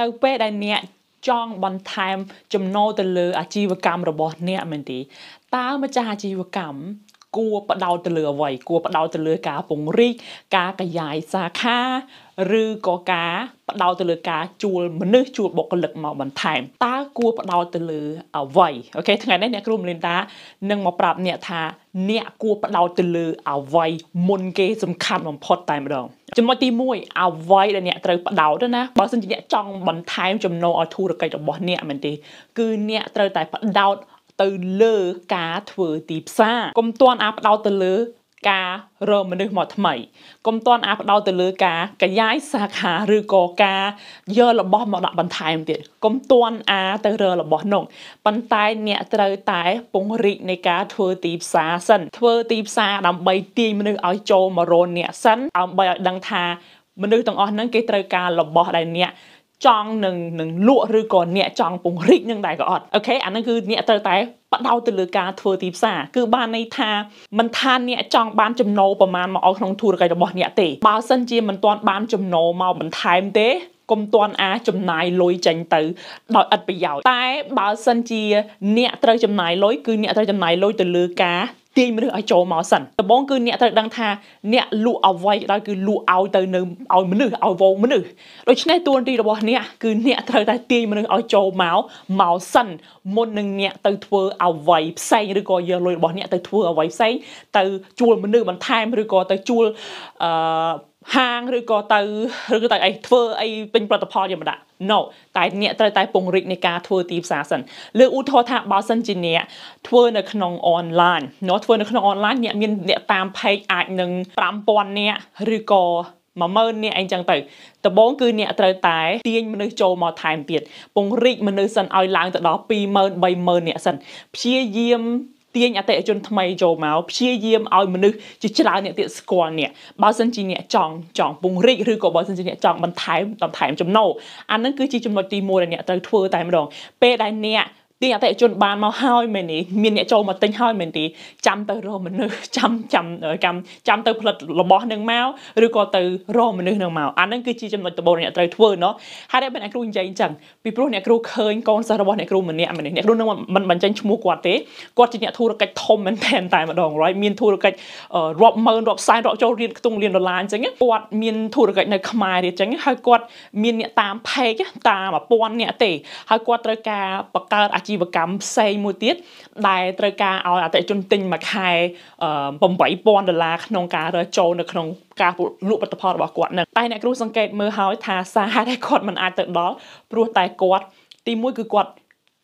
នៅពេលដែលអ្នកចង់បន្ថែមចំណូលទៅលើអាជីវកម្មរបស់អ្នកមែនទេតើម្ចាស់អាជីវកម្មគួរបដោតទៅលើអ្វីគួរបដោតទៅលើការពង្រីកការកយายសាខាឬក៏ការផ្ដោតទៅលើ ការជួលមនុស្សជួលបុគ្គលិកមកបន្ថែមតើគួរផ្ដោតទៅលើអ្វីអូខេថ្ងៃនេះអ្នកគ្រូមលិនតានឹងមកប្រាប់អ្នកថាអ្នកគួរផ្ដោតទៅលើអ្វីមុនគេសំខាន់បំផុតតែម្ដងចំណុចទី1អ្វីដែលអ្នកត្រូវផ្ដោតណាបើសិនជាអ្នកចង់បន្ថែមចំណូលឲ្យធុរកិច្ចរបស់អ្នកមែនទេគឺអ្នកត្រូវតែផ្ដោតទៅលើការធ្វើទីផ្សារកុំទាន់អាផ្ដោតទៅលើការរកមនុស្សមកថ្មីកុំទាន់អាចផ្ដោតទៅលើការកយាយសាខាឬក៏ការយករបស់មកដាក់បន្ថែមទៀតកុំទាន់អាទៅរករបស់នោះប៉ុន្តែអ្នកត្រូវតែ ពង្រីកនៃការធ្វើទីផ្សារសិនធ្វើទីផ្សារដើម្បីទាញមនុស្សឲ្យចូលមករោនអ្នកសិនដើម្បីឲ្យដឹងថាមនុស្សទាំងអស់ហ្នឹងគេត្រូវការរបស់ដែលអ្នកចង់នឹងនឹងលក់ឬក៏អ្នកចង់ពង្រីកនឹងដែរក៏អត់អូខេអាហ្នឹងគឺអ្នកត្រូវតែបដោតទៅលើការធ្វើទីផ្សារគឺបានន័យថាមិនថាអ្នកចង់បានចំណូលប្រមាណមកឲ្យក្នុងធុរកិច្ចរបស់អ្នកទេបើសិនជាមិនទាន់បានចំណូលមកបន្ថែមទេុំទាន់អាចចំណាយលុយចេញទៅដោយឥតប្រយោជន៍តែ បើសិនជា អ្នកត្រូវចំណាយលុយគឺអ្នកត្រូវចំណាយលុយទៅលើការទាញមនុស្សឲ្យចូលមកសិនដំបូងគឺអ្នកត្រូវដឹងថាអ្នកលក់អ្វីដល់គឺលក់ឲ្យទៅនៅឲ្យមនុស្សឲ្យវងមនុស្សដូច្នេះតួនាទីរបស់អ្នកគឺអ្នកត្រូវតែទាញមនុស្សឲ្យចូលមកមកសិនមុននឹងអ្នកទៅធ្វើអ្វីផ្សេងឬក៏យកលុយរបស់អ្នកទៅធ្វើអ្វីផ្សេងទៅជួលមនុស្សបន្ថែមឬក៏ទៅជួលអឺហាងឬក៏ទៅឬក៏ទៅអីធ្វើអីពេញផលិតផលយកមកដាក់ no តែអ្នកត្រូវតែពង្រីកនៃការធ្វើទីផ្សារសិនលើឧទាហរណ៍ថាបើសិនជាអ្នកធ្វើនៅក្នុង online เนาะធ្វើនៅក្នុង online អ្នកមានអ្នក តាម page អាចនឹង5000នាក់ឬក៏10000នាក់អីចឹងទៅដំបូងគឺអ្នកត្រូវតែទាញមនុស្សចូលមកថែមទៀតពង្រីកមនុស្សសិនឲ្យឡើងទៅដល់20000 30000នាក់សិនព្យាយាមទាញអតិថិជនថ្មីចូលមកព្យាយាមឲ្យមនុស្សជាច្រើនអ្នកទៀតស្គាល់អ្នកបើសិនជាអ្នកចង់ចង់ពង្រីកឬក៏បើសិនជាអ្នកចង់បន្ថែមបន្ថែមចំណូលអានឹងគឺជាចំណុចទី1ដែលអ្នកត្រូវធ្វើតែម្ដងពេលដែលអ្នកទាញអតិថិជនបានមកហើយមែនទេមានអ្នកចូលមកទិញហើយមែនទេចាំទៅរមនុស្សចាំចាំកម្មចាំទៅផលិតរបស់នឹងមកឬក៏ទៅរមនុស្សនឹងមកអាហ្នឹងគឺជាចំណុចដំបូងអ្នកត្រូវធ្វើเนาะហើយតែអ្នកគ្រូនិយាយអញ្ចឹងពីព្រោះអ្នកគ្រូឃើញកូនសិស្សរបស់អ្នកគ្រូម្នាក់ម្នាក់អ្នកគ្រូនឹងមិនបញ្ចេញឈ្មោះគាត់ទេគាត់ជាអ្នកធុរកិច្ចធំមែនតែនតែម្ដងរយមានធុរកិច្ចរាប់ម៉ឺនរាប់សែនរាប់ចូលរៀនខ្ទង់រៀនដុល្លារអញ្ចឹងគាត់មានធុរកិច្ចនៅខ្មែររៀនអញ្ចឹងហើយគាត់មានអ្នកតាម page តាម1000អ្នកទេហើយគាត់ត្រូវការបង្កើតអាជីជីវកម្មផ្សេងមួយទៀតដែលត្រូវការឲ្យអតិជនទិញមួយខែ8000ដុល្លារក្នុងការរើចូលនៅក្នុងការលក់ផលិតផលរបស់គាត់នឹងតែអ្នកគ្រូសង្កេតមើលហើយថាសារហេតុដែលគាត់មិនអាចទៅដល់ព្រោះតែគាត់ទីមួយគឺគាត់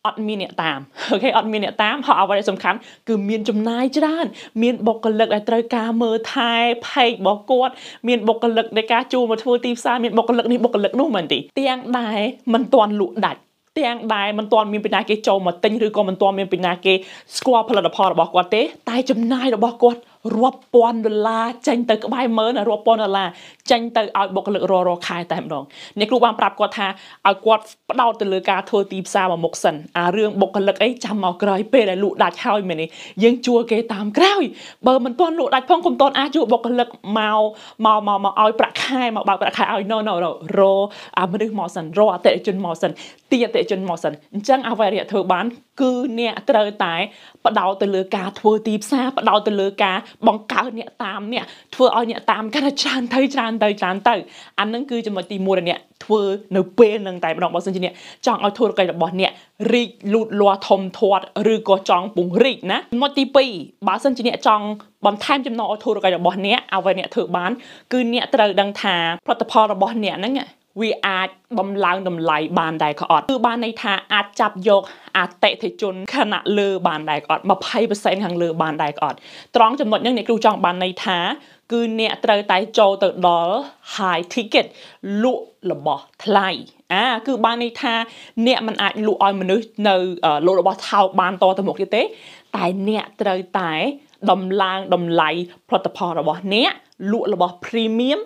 អត់មានអ្នកតាមអូខេអត់មានអ្នកតាមហើយអ្វីដែលសំខាន់គឺមានចំណាយច្រើនមានបុគ្គលិកដែលត្រូវការមើលថែផេករបស់គាត់មានបុគ្គលិកដែលការជួលមកធ្វើទីផ្សារមានបុគ្គលិកនេះបុគ្គលិកនោះមែនទេទាំងដែរមិនទាន់លក់ដាច់ទាំងដែលមិនទាន់មានពីណាគេចូលមកទិញឬក៏មិនទាន់មានពីណាគេស្គាល់ផលិតផលរបស់គាត់ទេតែចំណាយរបស់គាត់រាប់ពាន់ដុល្លារចេញទៅក្បែរម៉ឺនរាប់ពាន់ដុល្លារចេញទៅឲ្យបុគ្គលិករររខែតែម្ដងអ្នកគ្រូបានប្រាប់គាត់ថាឲ្យគាត់ផ្ដោតទៅលើការធ្វើទីផ្សារមកមុខសិនអារឿងបុគ្គលិកអីចាំមកក្រោយពេលដែលលក់ដាច់ហើយមែននេះយើង ជួលគេតាមក្រោយបើមិនទាន់លក់ដាច់ផងកុំទាន់អាចជួលបុគ្គលិកមកមកមកមកឲ្យប្រាក់ខែមកបើកប្រាក់ខែឲ្យ no no រអាមនុស្សមកសិនរអតិថិជនមកសិនទីអតិថិជនមកសិនអញ្ចឹងអ្វីដែលធ្វើបានគឺអ្នកត្រូវតែបដោតទៅលើការធ្វើទីផ្សារបដោតទៅលើការបង្កើតអ្នកតាមអ្នកធ្វើឲ្យអ្នកតាមកាន់តែច្រើនទៅច្រើនទៅច្រើនទៅអានឹងគឺចំណុចទី1ដែលអ្នកធ្វើនៅពេលនឹងតែម្ដងបើសិនជាអ្នកចង់ឲ្យធុរកិច្ចរបស់អ្នករីកលូតលាស់ធំធាត់ឬក៏ចង់ពង្រីកណាចំណុចទី2បើសិនជាអ្នកចង់បន្ថែមចំណូលឲ្យធុរកិច្ចរបស់អ្នកអ្វីអ្នកធ្វើបានគឺអ្នកត្រូវដឹងថាផលិតផលរបស់អ្នកហ្នឹងវាអាចបំឡើងតម្លៃបានដែរក៏អត់គឺបានន័យថាអាចចាប់យកអតិថិជនខណៈលើបានដែរក៏អត់20%ខាងលើបានដែរក៏អត់ត្រង់ចំណុចនេះអ្នកគ្រូចង់បានន័យថាគឺអ្នកត្រូវតែចូលទៅដល់ high ticket លក់របស់ថ្លៃអា គឺបានន័យថាអ្នកមិនអាចលក់ឲ្យមនុស្សនៅលក់របស់ថោកបានតទៅមុខទៀតទេ តែអ្នកត្រូវតែដំឡើងតម្លៃផលិតផលរបស់អ្នកលក់របស់ premium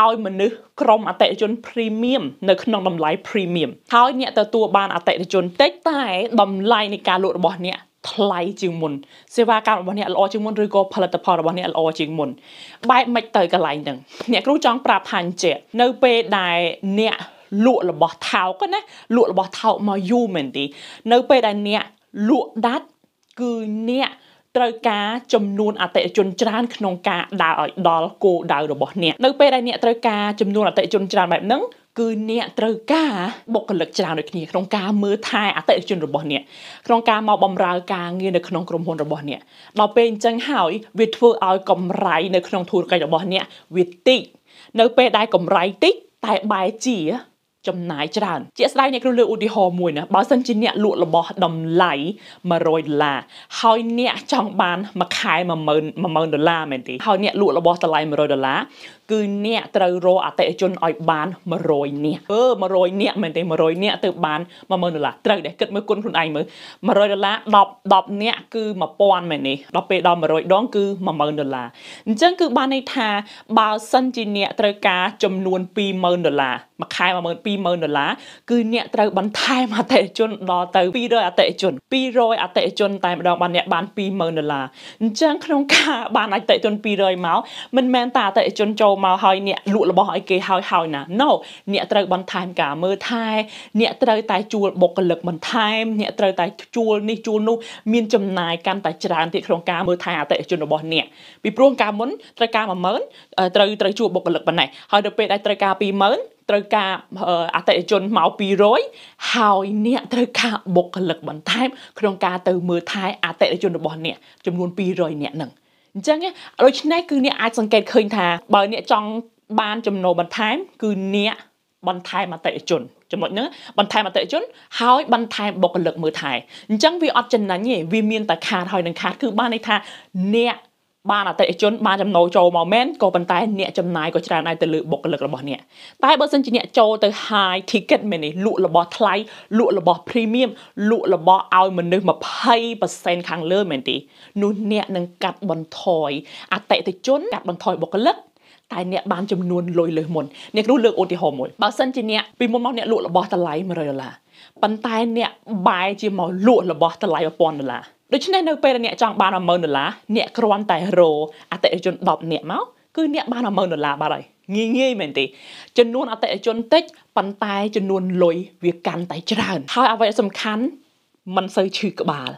ឲ្យមនុស្សក្រុមអតិថិជន premium នៅក្នុងតម្លៃ premium ហើយអ្នកទទួលបានអតិថិជនតិចតែតម្លៃនៃការលក់របស់អ្នកថ្លៃជាងមុនសេវាកម្មរបស់អ្នកល្អជាងមុនឬក៏ផលិតផលរបស់អ្នកល្អជាងមុនបែបម៉េចទៅកន្លែងហ្នឹងអ្នកគ្រូចង់ប្រាប់ថាអញ្ចឹងនៅពេលដែលអ្នកលក់របស់ថោកណាលក់របស់ថោកមកយូរមែនទេនៅពេលដែលអ្នកលក់ដាច់គឺអ្នកត្រូវការចំនួនអតិថិជនច្រើនក្នុងការដើរឲ្យដល់គោលដៅរបស់អ្នកនៅ ពេលដែលអ្នកត្រូវការចំនួនអតិថិជនច្រើនបែបហ្នឹងគឺអ្នកត្រូវការបុគ្គលិកច្រើនដូចគ្នាក្នុងការមើលថែអតិថិជនរបស់អ្នកក្នុងការមកបម្រើការងារនៅក្នុងក្រុមហ៊ុនរបស់អ្នកដល់ពេលអញ្ចឹងហើយវាធ្វើឲ្យកម្រៃនៅក្នុងធុរកិច្ចរបស់អ្នកវាតិចនៅពេលដែលកម្រៃតិចតែបែរជាចំណាយច្រើន ជាក់ស្ដែងអ្នកគ្រូលើកឧទាហរណ៍មួយណាបើសិនជាអ្នកលក់របស់តម្លៃ100ដុល្លារហើយអ្នកចង់បានមួយខែ10000 10000ដុល្លារមែនទេហើយអ្នកលក់របស់តម្លៃ100ដុល្លារគឺអ្នកត្រូវរកអតិថិជនឲ្យបាន100នាក់អឺ100នាក់មែនទេ100នាក់ទៅបាន10000ដុល្លារត្រូវដែរគិតមើលគុណខ្លួនឯងមើល100ដុល្លារ10 10នាក់គឺ1000មែនទេដល់ពេលដល់100ដង គឺ10000ដុល្លារអញ្ចឹងគឺបានន័យថា បើសិនជាអ្នកត្រូវការចំនួន20000ដុល្លារមួយខែ12000 20000ដុល្លារគឺអ្នកត្រូវបន្ថែមអតិជនដល់ទៅ200អតិជន200អតិជនតែម្ដងបានអ្នកបាន20000ដុល្លារអញ្ចឹងក្នុងការបានអតិជន200មកមិនមែនតែអតិជនចូលមកហើយអ្នកលក់របស់ឲ្យគេហើយហើយណា No អ្នកត្រូវបន្ថែមការមើលថែអ្នកត្រូវតែជួលបុគ្គលិកបន្ថែមអ្នកត្រូវតែជួលនេះជួលនោះ មានចំណាយកាន់តែច្រើនទៀតក្នុងការមើលថែអតិជនរបស់អ្នកពីព្រោះការមុនត្រូវការ10000ត្រូវត្រូវជួលបុគ្គលិកប៉ុណ្ណេះហើយដល់ពេលដែលត្រូវការ20000ត្រូវការអតិថិជនមក200ហើយអ្នកត្រូវការបុគ្គលិកបន្ថែមក្នុងការទៅមើលថែអតិថិជនរបស់អ្នកចំនួន200អ្នកហ្នឹងអញ្ចឹងដូច្នេះគឺអ្នកអាចសង្កេតឃើញថា បើ អ្នកចង់បានចំណូលបន្ថែម គឺអ្នកបន្ថែមអតិថិជនចំណុចហ្នឹងបន្ថែមអតិថិជន ហើយបន្ថែមបុគ្គលិកមើលថែអញ្ចឹងវាអត់ចំណេញទេវាមានតែខាតហើយនឹងខាតគឺបានន័យថាអ្នកបានអតិថិជនបានចំណូលចូលមកមែនក៏ប៉ុន្តែ អ្នកចំណាយក៏ច្រើនដែរទៅលើបុគ្គលិករបស់អ្នកតែបើសិនជាអ្នកចូលទៅ high ticket មែននេះលក់របស់ថ្លៃលក់របស់ premium លក់របស់ឲ្យមនុស្ស20%ខាងលើមែនទេនោះអ្នកនឹងកាត់បន្ថយអតិថិជនកាត់បន្ថយបុគ្គលិក តែអ្នកបានចំនួនលុយលើសមុនអ្នកគ្រូលើកឧទាហរណ៍មួយបើសិនជាអ្នកពីមុនមកអ្នក លក់របស់តម្លៃ100ដុល្លារប៉ុន្តែអ្នកបែរជាមកលក់របស់តម្លៃ1000ដុល្លារដូច្នេះនៅពេលអ្នកចង់បាន10000ដុល្លារអ្នកគ្រាន់តែរ អតិថិជន10នាក់មកគឺអ្នកបាន10000ដុល្លារបាត់ហើយងាយងាយមែនទេចំនួនអតិថិជនតិចប៉ុន្តែចំនួនលុយវាកាន់តែច្រើនហើយអ្វីដែលសំខាន់มันសូវឈឺក្បាល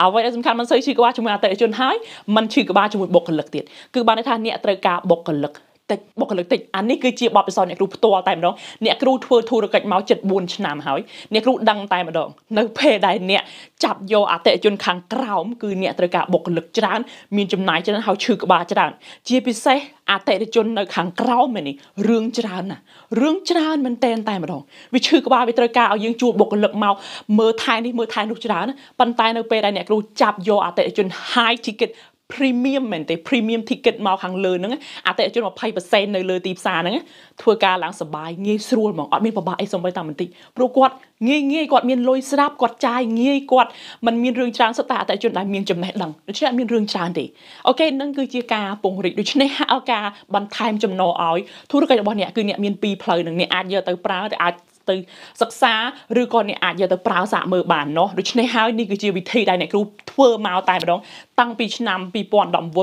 អ្វីដែលសំខាន់มันសូវឈឺក្បាលជាមួយអតិថិជនហើយมันឈឺក្បាលជាមួយបុគ្គលិកទៀតគឺបានន័យថាអ្នកត្រូវការបុគ្គលិកតិចបុគ្គលិកតិចអានេះគឺជាបទពិសោធន៍អ្នកគ្រូផ្ទាល់តែម្ដងអ្នកគ្រូធ្វើធុរកិច្ចមក74ឆ្នាំហើយអ្នកគ្រូដឹងតែម្ដងនៅពេលដែលអ្នកចាប់យកអតិជនខាងក្រោមគឺអ្នកត្រូវការបុគ្គលិកច្រើន មានចំណាយច្រើនហើយឈឺក្បាលច្រើនជាពិសេសអតិថិជននៅ ខាងក្រោមនេះរឿងច្រើនណាស់រឿងច្រើនមែនតែនតែម្ដងវាឈឺក្បាលវាត្រូវការឲ្យយើងជួលបុគ្គលិកមកមើលថែនេះមើលថែនោះច្រើនប៉ុន្តែនៅពេលដែលអ្នកគ្រូចាប់យកអតិថិជន high ticket premium មែនទេ premium ticket មកខាងលើហ្នឹងអតិថិជន20%នៅលើទីផ្សារហ្នឹងធ្វើការឡើងសុបាយងាយស្រួលហ្មងអត់មានពិបាកអីសូម្បីតែបន្តិចព្រោះគាត់ងាយងាយគាត់មានលុយស្រាប់គាត់ចាយងាយគាត់មិនមានរឿងច្រើនសុទ្ធតែអតិថិជនដែលមានចំណេះដឹងដូច្នេះអត់មានរឿងច្រើនទេអូខេនឹងគឺជាការពង្រីកដូច្នេះការបន្ថែមចំណូលឲ្យធុរកិច្ចរបស់អ្នកគឺអ្នកមានពីរផ្លូវនឹងអ្នកអាចយកទៅប្រើទៅអាចទៅសិក្សាឬក៏អ្នកអាចយកទៅប្រើសាកមើលបានเนาะដូច្នេះហើយនេះគឺជាវិធីដែលអ្នកគ្រូធ្វើមកតែម្ដងតាំងពីឆ្នាំ2019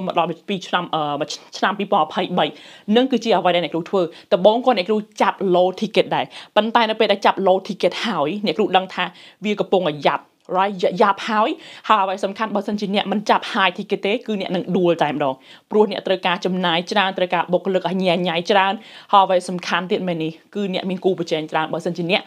មកដល់ពីឆ្នាំឆ្នាំ2023នឹងគឺជាអ្វីដែលអ្នកគ្រូធ្វើដំបូងក៏អ្នកគ្រូចាប់ low ticket ដែរប៉ុន្តែនៅពេលដែលចាប់ low ticket ហើយអ្នកគ្រូដឹងថាវាកំពុងអាយ៉ាប់ right យ៉ាប់ហើយហើយអ្វីសំខាន់បើសិនជាអ្នកមិនចាប់ high ticket ទេគឺអ្នកនឹងដួលតែម្ដងព្រោះអ្នកត្រូវការចំណាយច្រើនត្រូវការបុគ្គលិកឲ្យញ៉ែញ៉ៃច្រើនហើយអ្វីសំខាន់ទៀតមែននេះគឺអ្នកមានគូប្រជែងច្រើនបើសិនជាអ្នក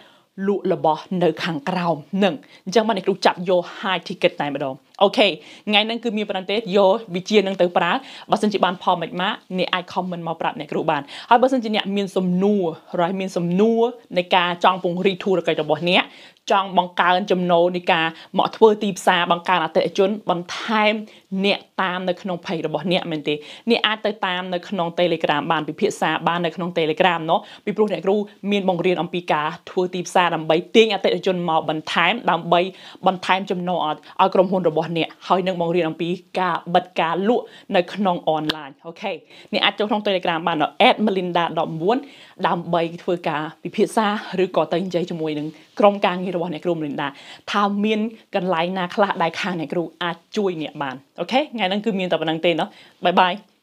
លក់របស់នៅ ខាងក្រោមនឹងអញ្ចឹងបានអ្នកគ្រូចាប់យក high ticket តែម្ដងអូខេថ្ងៃហ្នឹងគឺមានប៉ុណ្ណឹងទេយកវិជានឹងទៅប្រើបើសិនជាបានផលមិនមកអ្នកអាច comment មកប្រាប់អ្នកគ្រូបានហើយបើសិនជាអ្នកមានសំណួររហ័សមានសំណួរនៃការចង់ពង្រីកធុរកិច្ចរបស់អ្នកចង់បង្កើនចំណូលនៃការមកធ្វើទីផ្សារបង្កើនអតិថិជនបន្ថែមអ្នកតាមនៅក្នុង page របស់អ្នកមែនទេអ្នកអាចទៅតាមនៅក្នុង Telegram បានពិភាក្សាបាននៅក្នុង Telegram เนาะពីព្រោះអ្នកគ្រូមានបង្រៀនអំពីការធ្វើទីផ្សារដើម្បីទាញអតិថិជនមកបន្ថែមដើម្បីបន្ថែមចំណូលឲ្យក្រុមហ៊ុនរបស់របស់អ្នកហើយនឹងបង្រៀនអំពីការបិទការលក់នៅក្នុងអនឡាញអូខេអ្នកអាចចូលក្នុង Telegram បានដល់ @melinda19 ដើម្បីធ្វើការពិភាក្សាឬក៏ទៅនិយាយជាមួយនឹងក្រុមការងាររបស់អ្នកគ្រូ Melinda ថាមានកន្លែងណា ខ្លះដែលខាងអ្នកគ្រូអាចជួយអ្នកបានអូខេថ្ងៃហ្នឹងគឺមានតែប៉ុណ្្នឹងទេណោះបាយបាយ